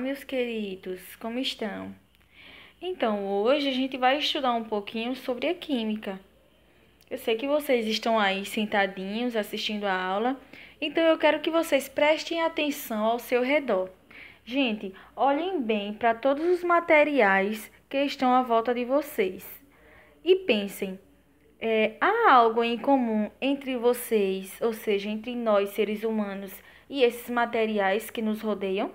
meus queridos, como estão? Então, hoje a gente vai estudar um pouquinho sobre a química. Eu sei que vocês estão aí sentadinhos assistindo a aula, então eu quero que vocês prestem atenção ao seu redor. Gente, olhem bem para todos os materiais que estão à volta de vocês e pensem: é, há algo em comum entre vocês, ou seja, entre nós seres humanos e esses materiais que nos rodeiam?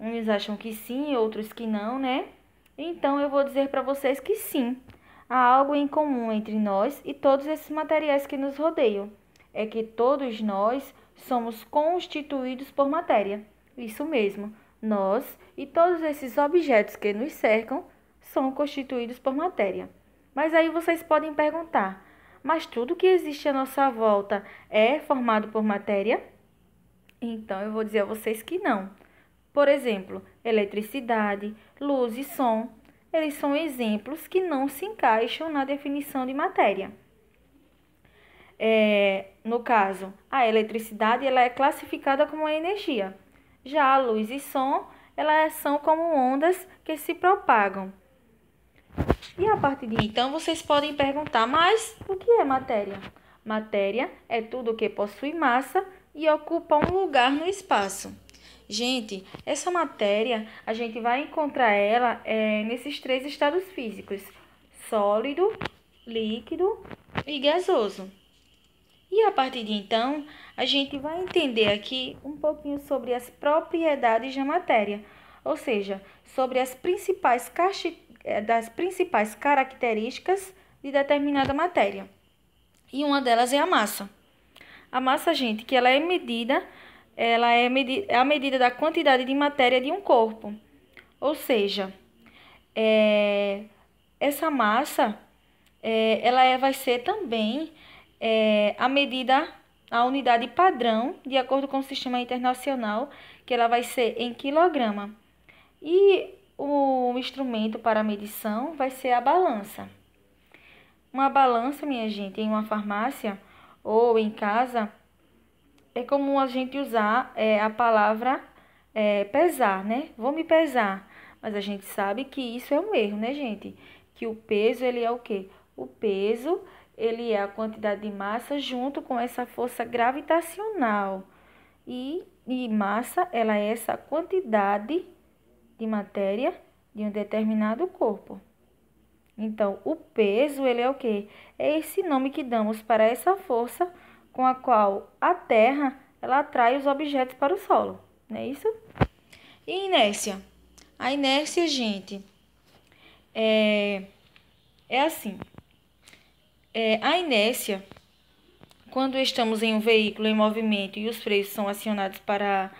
Uns acham que sim, outros que não, né? Então eu vou dizer para vocês que sim, há algo em comum entre nós e todos esses materiais que nos rodeiam. É que todos nós somos constituídos por matéria. Isso mesmo, nós e todos esses objetos que nos cercam são constituídos por matéria. Mas aí vocês podem perguntar: mas tudo que existe à nossa volta é formado por matéria? Então eu vou dizer a vocês que não. Por exemplo, eletricidade, luz e som, eles são exemplos que não se encaixam na definição de matéria. É, no caso, a eletricidade ela é classificada como energia. Já a luz e som, elas são como ondas que se propagam. E a partir de então vocês podem perguntar, mas o que é matéria? Matéria é tudo que possui massa e ocupa um lugar no espaço. Gente, essa matéria a gente vai encontrar ela é, nesses três estados físicos: sólido, líquido e gasoso. E a partir de então, a gente vai entender aqui um pouquinho sobre as propriedades da matéria, ou seja, sobre as principais, é, das principais características de determinada matéria. E uma delas é a massa. A massa, gente, que ela é medida ela é a medida da quantidade de matéria de um corpo. Ou seja, é, essa massa é, ela é, vai ser também é, a medida, a unidade padrão, de acordo com o sistema internacional, que ela vai ser em quilograma. E o instrumento para medição vai ser a balança. Uma balança, minha gente, em uma farmácia ou em casa, é comum a gente usar é, a palavra é, pesar, né? Vou me pesar. Mas a gente sabe que isso é um erro, né, gente? Que o peso, ele é o quê? O peso, ele é a quantidade de massa junto com essa força gravitacional. E, e massa, ela é essa quantidade de matéria de um determinado corpo. Então, o peso, ele é o quê? É esse nome que damos para essa força gravitacional com a qual a Terra ela atrai os objetos para o solo, não é isso? E inércia? A inércia, gente, é, é assim. É, a inércia, quando estamos em um veículo em movimento e os freios são acionados para,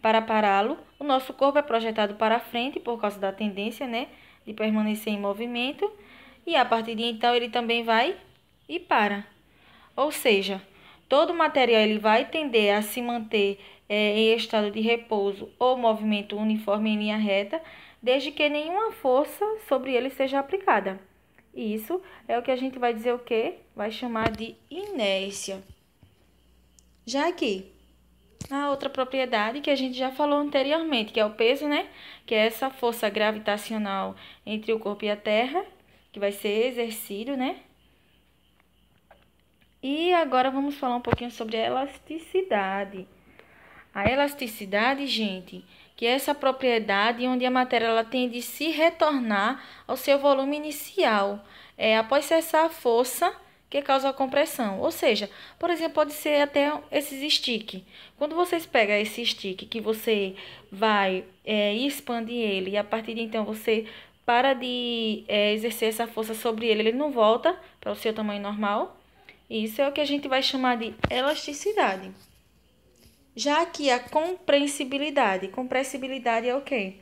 para pará-lo, o nosso corpo é projetado para a frente por causa da tendência, né? De permanecer em movimento. E a partir de então ele também vai e para. Ou seja, Todo o material ele vai tender a se manter é, em estado de repouso ou movimento uniforme em linha reta, desde que nenhuma força sobre ele seja aplicada. E isso é o que a gente vai dizer o quê? Vai chamar de inércia. Já aqui, a outra propriedade que a gente já falou anteriormente, que é o peso, né? Que é essa força gravitacional entre o corpo e a Terra, que vai ser exercido, né? E agora vamos falar um pouquinho sobre a elasticidade. A elasticidade, gente, que é essa propriedade onde a matéria ela tende a se retornar ao seu volume inicial, é, após cessar a força que causa a compressão. Ou seja, por exemplo, pode ser até esses stick. Quando vocês pegam esse stick que você vai é, expandir ele e a partir de então você para de é, exercer essa força sobre ele, ele não volta para o seu tamanho normal. Isso é o que a gente vai chamar de elasticidade. Já que a compreensibilidade. Compressibilidade é o quê?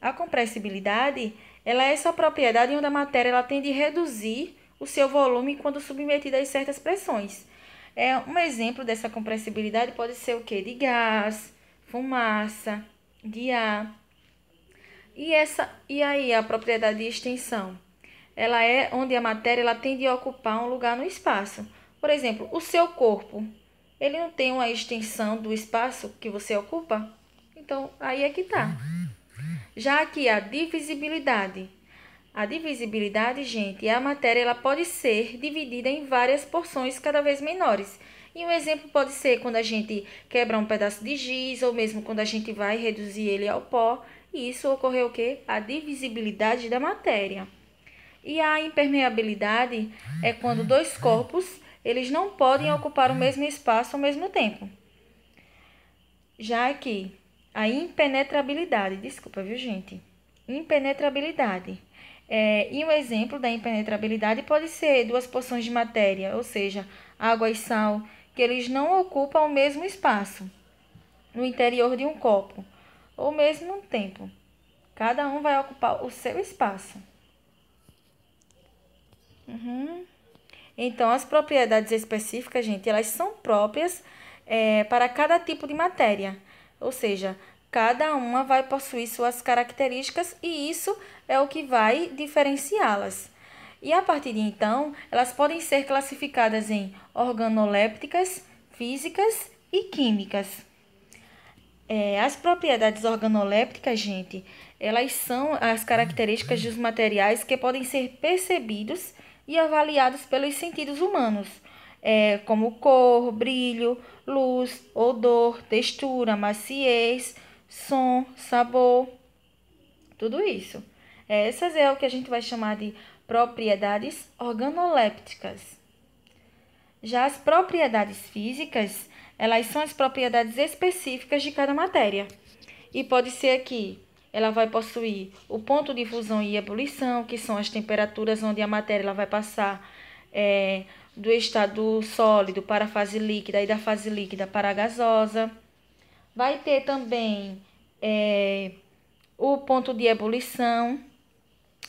A compressibilidade ela é essa propriedade onde a matéria ela tende a reduzir o seu volume quando submetida a certas pressões. É, um exemplo dessa compressibilidade pode ser o quê? De gás, fumaça, de ar. E, essa, e aí a propriedade de extensão? ela é onde a matéria ela tende a ocupar um lugar no espaço. Por exemplo, o seu corpo, ele não tem uma extensão do espaço que você ocupa? Então, aí é que tá. Já que a divisibilidade, a divisibilidade, gente, é a matéria ela pode ser dividida em várias porções cada vez menores. E um exemplo pode ser quando a gente quebra um pedaço de giz ou mesmo quando a gente vai reduzir ele ao pó. E isso ocorreu o quê? A divisibilidade da matéria. E a impermeabilidade é quando dois corpos eles não podem ocupar o mesmo espaço ao mesmo tempo. Já que a impenetrabilidade, desculpa, viu, gente? Impenetrabilidade. É, e um exemplo da impenetrabilidade pode ser duas porções de matéria, ou seja, água e sal, que eles não ocupam o mesmo espaço no interior de um copo, ou mesmo um tempo. Cada um vai ocupar o seu espaço. Uhum. Então, as propriedades específicas, gente, elas são próprias é, para cada tipo de matéria. Ou seja, cada uma vai possuir suas características e isso é o que vai diferenciá-las. E a partir de então, elas podem ser classificadas em organolépticas, físicas e químicas. É, as propriedades organolépticas, gente, elas são as características dos materiais que podem ser percebidos e avaliados pelos sentidos humanos, é, como cor, brilho, luz, odor, textura, maciez, som, sabor, tudo isso. É, essas é o que a gente vai chamar de propriedades organolépticas. Já as propriedades físicas, elas são as propriedades específicas de cada matéria. E pode ser que ela vai possuir o ponto de fusão e ebulição, que são as temperaturas onde a matéria ela vai passar é, do estado sólido para a fase líquida e da fase líquida para a gasosa. Vai ter também é, o ponto de ebulição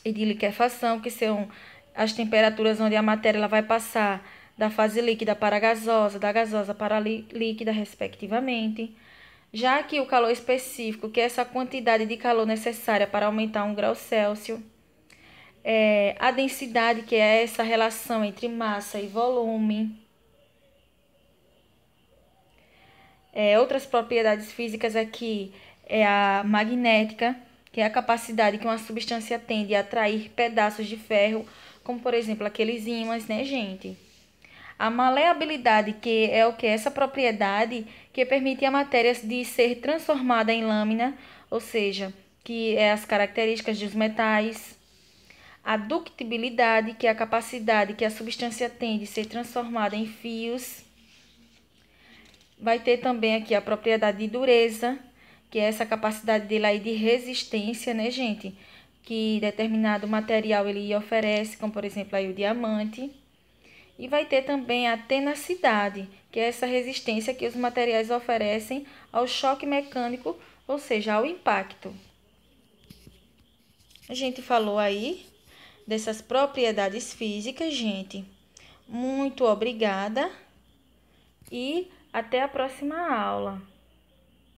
e de liquefação, que são as temperaturas onde a matéria ela vai passar da fase líquida para a gasosa, da gasosa para a líquida, respectivamente já que o calor específico, que é essa quantidade de calor necessária para aumentar um grau Celsius, é, a densidade, que é essa relação entre massa e volume, é, outras propriedades físicas aqui é a magnética, que é a capacidade que uma substância tem de atrair pedaços de ferro, como por exemplo aqueles ímãs, né, gente? A maleabilidade, que é o que essa propriedade que permite a matéria de ser transformada em lâmina, ou seja, que é as características dos metais. A ductibilidade, que é a capacidade que a substância tem de ser transformada em fios. Vai ter também aqui a propriedade de dureza, que é essa capacidade dela aí de resistência, né, gente? Que determinado material ele oferece, como por exemplo aí o diamante. E vai ter também a tenacidade, que é essa resistência que os materiais oferecem ao choque mecânico, ou seja, ao impacto. A gente falou aí dessas propriedades físicas, gente. Muito obrigada e até a próxima aula.